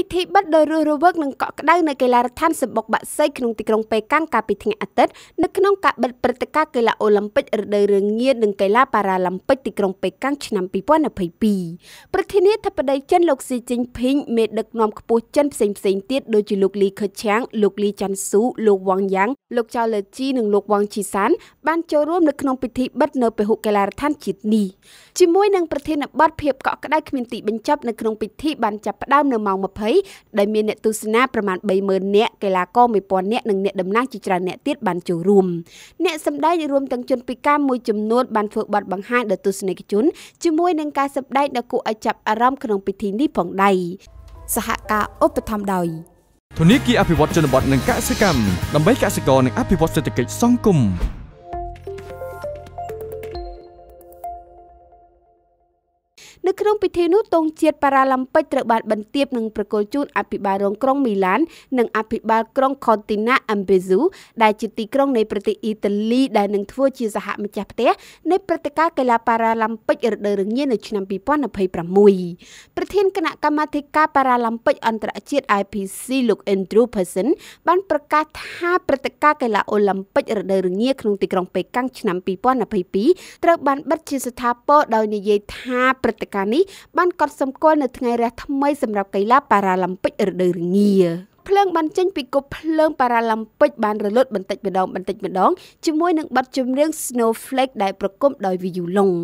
ពិធីបិទដោយរស់រវើកនិងកក់ក្ដៅនៅកីឡារដ្ឋានសម្បុកបាក់សីក្នុងទីក្រុងប៉េកាំងកាលពីថ្ងៃអាទិត្យនៅក្នុងការបិទព្រឹត្តិការណ៍កីឡាអូឡ িম্পিক រដូវរឿងងារនិងកីឡាប៉ារ៉ាឡ িম্পিক ទីក្រុងប៉េកាំងឆ្នាំ2022ប្រធានាធិបតីចិនលោកស៊ីជីងភីងមេដឹកនាំខ្ពស់ចិនផ្សេងផ្សេងទៀតដូចជាលោកលីខឺឆាងលោកលីចាន់ស៊ូលោកវ៉ាងយ៉ាងលោកចៅលឺជីនិងលោកវ៉ាងជីសានបានចូលរួមនៅក្នុងពិធីបិទនៅពហុកីឡារដ្ឋានជាតិនេះជាមួយនឹងប្រធានបទភាពកក់ក្ដៅគ្មានទីបញ្ចប់នៅក្នុងពិធីបានចាប់ផ្ដើមនៅម៉ោង20 2020ដែលមានអ្នកទស្សនាប្រមាណ30000នាក់កីឡាករ1000នាក់និងអ្នកតំណាងជាច្រើនអ្នកទៀតបានចូលរួមអ្នកសម្ដែងរួមទាំងជនពិការមួយចំនួនបានធ្វើបទបង្ហាញដល់ទស្សនិកជនជាមួយនឹងការសម្ដែងដ៏គួរឲ្យចាប់អារម្មណ៍ក្នុងពិធីនេះផងដែរសហការឧបត្ថម្ភដោយធនាគារអភិវឌ្ឍជនបទនិងកសិកម្មដើម្បីកសិករនិងអភិវឌ្ឍសេដ្ឋកិច្ចសង្គមនៅក្នុងពិធីនោះទងជាតិប៉ារ៉ាឡឹមពិកត្រូវបានបន្ទាបនឹងប្រគល់ជូនអភិបាលរងក្រុងមីឡាន និងអភិបាលក្រុងខុនទីណាអឹមបេស៊ូដែលជាទីក្រុងនៃប្រទេសអ៊ីតាលីដែលនឹងធ្វើជាសហម្ចាស់ផ្ទះនៃព្រឹត្តិការណ៍កីឡាប៉ារ៉ាឡឹមពិករដូវរងានៅឆ្នាំ2026ប្រធានគណៈកម្មាធិការប៉ារ៉ាឡឹមពិកអន្តរជាតិ IPC លោក Andrew Person បានប្រកាសថាព្រឹត្តិការណ៍កីឡាអូឡ িম্প ិករដូវរងាក្នុងទីក្រុងប៉េកាំងឆ្នាំ2022ត្រូវបានបិទជាស្ថាពរដោយនិយាយថាព្រឹត្តិតិកានេះបានកត់សម្គាល់នៅថ្ងៃរះថ្មីសម្រាប់កីឡាប៉ារ៉ាឡឹមពិករដូវរងាភ្លើងបានចេញពីគប់ភ្លើងប៉ារ៉ាឡឹមពិកបានរលត់បន្តិចម្ដងបន្តិចម្ដងជាមួយនឹងបទចម្រៀង Snowflake ដែលប្រគំដោយ Viu Long